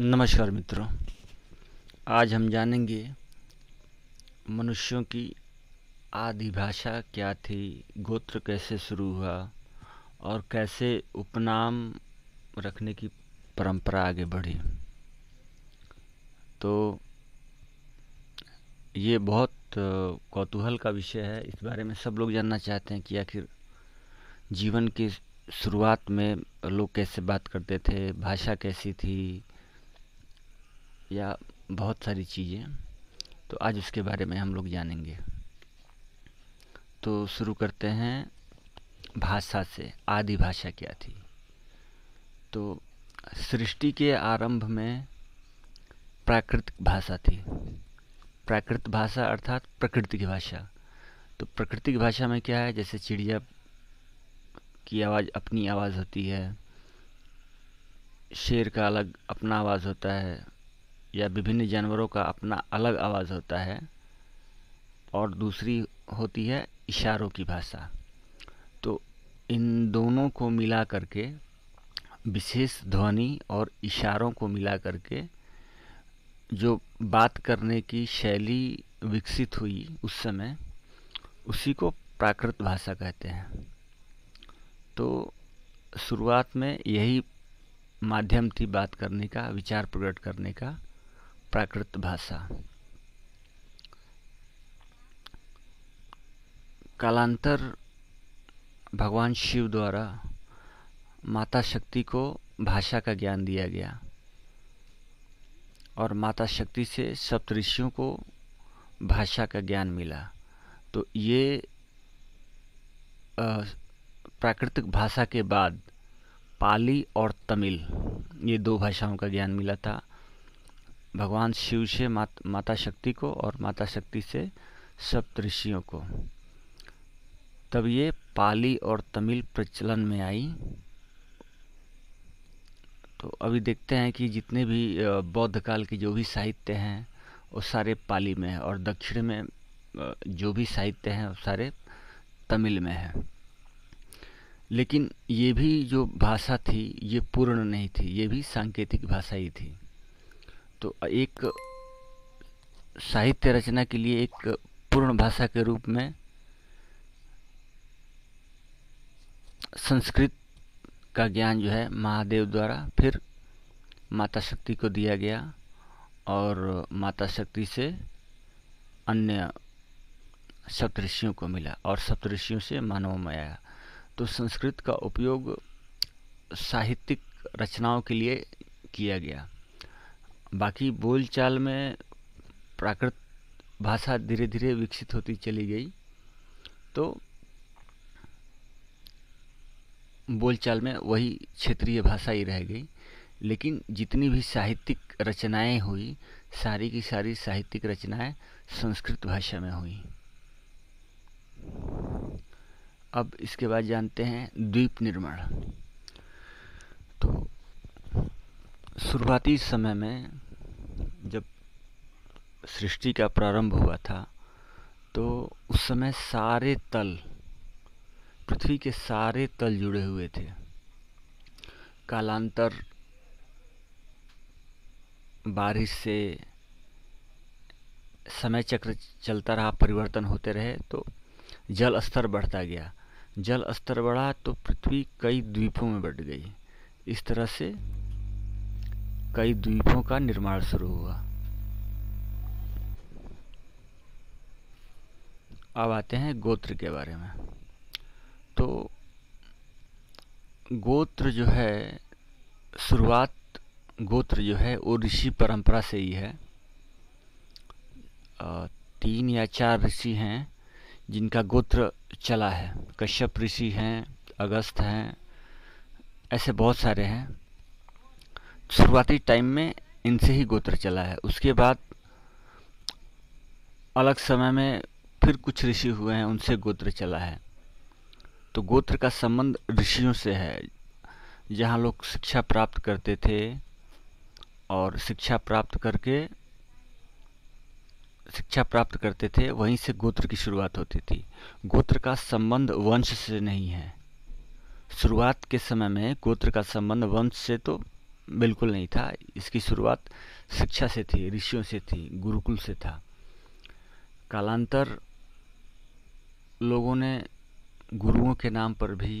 नमस्कार मित्रों आज हम जानेंगे मनुष्यों की आदि भाषा क्या थी गोत्र कैसे शुरू हुआ और कैसे उपनाम रखने की परंपरा आगे बढ़ी तो ये बहुत कौतूहल का विषय है इस बारे में सब लोग जानना चाहते हैं कि आखिर जीवन की शुरुआत में लोग कैसे बात करते थे भाषा कैसी थी या बहुत सारी चीज़ें तो आज उसके बारे में हम लोग जानेंगे तो शुरू करते हैं भाषा से आदि भाषा क्या थी तो सृष्टि के आरंभ में प्राकृतिक भाषा थी प्राकृत भाषा अर्थात प्रकृति की भाषा तो प्रकृति की भाषा में क्या है जैसे चिड़िया की आवाज़ अपनी आवाज़ होती है शेर का अलग अपना आवाज़ होता है या विभिन्न जानवरों का अपना अलग आवाज़ होता है और दूसरी होती है इशारों की भाषा तो इन दोनों को मिला करके विशेष ध्वनि और इशारों को मिला करके जो बात करने की शैली विकसित हुई उस समय उसी को प्राकृत भाषा कहते हैं तो शुरुआत में यही माध्यम थी बात करने का विचार प्रकट करने का प्राकृत भाषा कालांतर भगवान शिव द्वारा माता शक्ति को भाषा का ज्ञान दिया गया और माता शक्ति से सप्तऋषियों को भाषा का ज्ञान मिला तो ये प्राकृतिक भाषा के बाद पाली और तमिल ये दो भाषाओं का ज्ञान मिला था भगवान शिव से मात, माता शक्ति को और माता शक्ति से सप्तषियों को तब ये पाली और तमिल प्रचलन में आई तो अभी देखते हैं कि जितने भी बौद्ध काल के जो भी साहित्य हैं वो सारे पाली में है और दक्षिण में जो भी साहित्य हैं वो सारे तमिल में है लेकिन ये भी जो भाषा थी ये पूर्ण नहीं थी ये भी सांकेतिक भाषा ही थी तो एक साहित्य रचना के लिए एक पूर्ण भाषा के रूप में संस्कृत का ज्ञान जो है महादेव द्वारा फिर माता शक्ति को दिया गया और माता शक्ति से अन्य सप्तषियों को मिला और सप्तषियों से मानव में आया तो संस्कृत का उपयोग साहित्यिक रचनाओं के लिए किया गया बाकी बोलचाल में प्राकृत भाषा धीरे धीरे विकसित होती चली गई तो बोलचाल में वही क्षेत्रीय भाषा ही रह गई लेकिन जितनी भी साहित्यिक रचनाएं हुई सारी की सारी साहित्यिक रचनाएं संस्कृत भाषा में हुई अब इसके बाद जानते हैं द्वीप निर्माण शुरुआती समय में जब सृष्टि का प्रारंभ हुआ था तो उस समय सारे तल पृथ्वी के सारे तल जुड़े हुए थे कालांतर बारिश से समय चक्र चलता रहा परिवर्तन होते रहे तो जल स्तर बढ़ता गया जल स्तर बढ़ा तो पृथ्वी कई द्वीपों में बढ़ गई इस तरह से कई द्वीपों का निर्माण शुरू हुआ अब आते हैं गोत्र के बारे में तो गोत्र जो है शुरुआत गोत्र जो है वो ऋषि परंपरा से ही है तीन या चार ऋषि हैं जिनका गोत्र चला है कश्यप ऋषि हैं अगस्त हैं ऐसे बहुत सारे हैं शुरुआती टाइम में इनसे ही गोत्र चला है उसके बाद अलग समय में फिर कुछ ऋषि हुए हैं उनसे गोत्र चला है तो गोत्र का संबंध ऋषियों से है जहाँ लोग शिक्षा प्राप्त करते थे और शिक्षा प्राप्त करके शिक्षा प्राप्त करते थे वहीं से गोत्र की शुरुआत होती थी गोत्र का संबंध वंश से नहीं है शुरुआत के समय में गोत्र का संबंध वंश से तो बिल्कुल नहीं था इसकी शुरुआत शिक्षा से थी ऋषियों से थी गुरुकुल से था कालांतर लोगों ने गुरुओं के नाम पर भी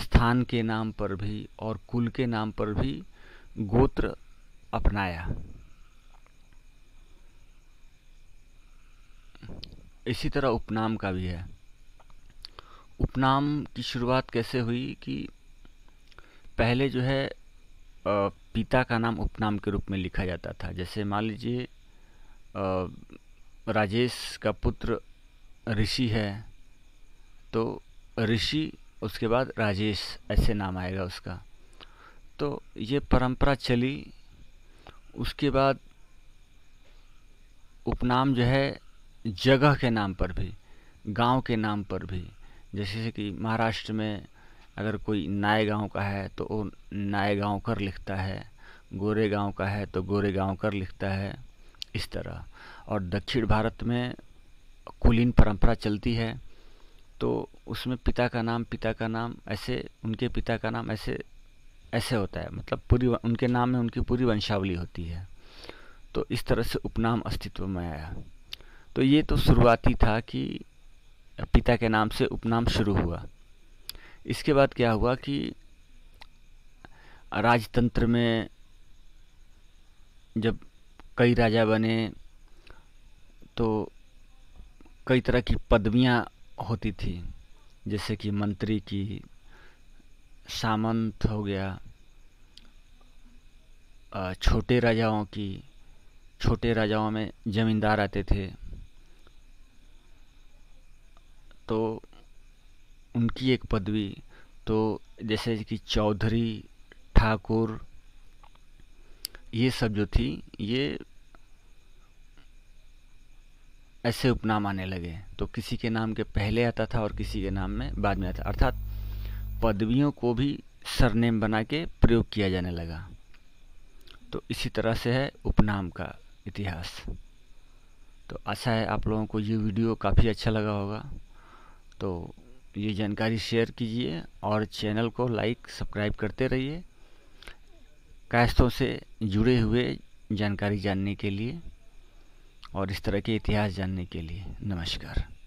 स्थान के नाम पर भी और कुल के नाम पर भी गोत्र अपनाया इसी तरह उपनाम का भी है उपनाम की शुरुआत कैसे हुई कि पहले जो है पिता का नाम उपनाम के रूप में लिखा जाता था जैसे मान लीजिए राजेश का पुत्र ऋषि है तो ऋषि उसके बाद राजेश ऐसे नाम आएगा उसका तो ये परंपरा चली उसके बाद उपनाम जो है जगह के नाम पर भी गांव के नाम पर भी जैसे कि महाराष्ट्र में अगर कोई नाए गांव का है तो वो नाए गांव कर लिखता है गोरे गांव का है तो गोरे गांव कर लिखता है इस तरह और दक्षिण भारत में कुलीन परंपरा चलती है तो उसमें पिता का नाम पिता का नाम ऐसे उनके पिता का नाम ऐसे ऐसे होता है मतलब पूरी उनके नाम में उनकी पूरी वंशावली होती है तो इस तरह से उपनाम अस्तित्व में आया तो ये तो शुरुआती था कि पिता के नाम से उपनाम शुरू हुआ इसके बाद क्या हुआ कि राजतंत्र में जब कई राजा बने तो कई तरह की पदवियाँ होती थी जैसे कि मंत्री की सामंत हो गया छोटे राजाओं की छोटे राजाओं में जमींदार आते थे तो उनकी एक पदवी तो जैसे कि चौधरी ठाकुर ये सब जो थी ये ऐसे उपनाम आने लगे तो किसी के नाम के पहले आता था और किसी के नाम में बाद में आता अर्थात पदवियों को भी सरनेम बना के प्रयोग किया जाने लगा तो इसी तरह से है उपनाम का इतिहास तो आशा है आप लोगों को ये वीडियो काफ़ी अच्छा लगा होगा तो ये जानकारी शेयर कीजिए और चैनल को लाइक सब्सक्राइब करते रहिए कास्तों से जुड़े हुए जानकारी जानने के लिए और इस तरह के इतिहास जानने के लिए नमस्कार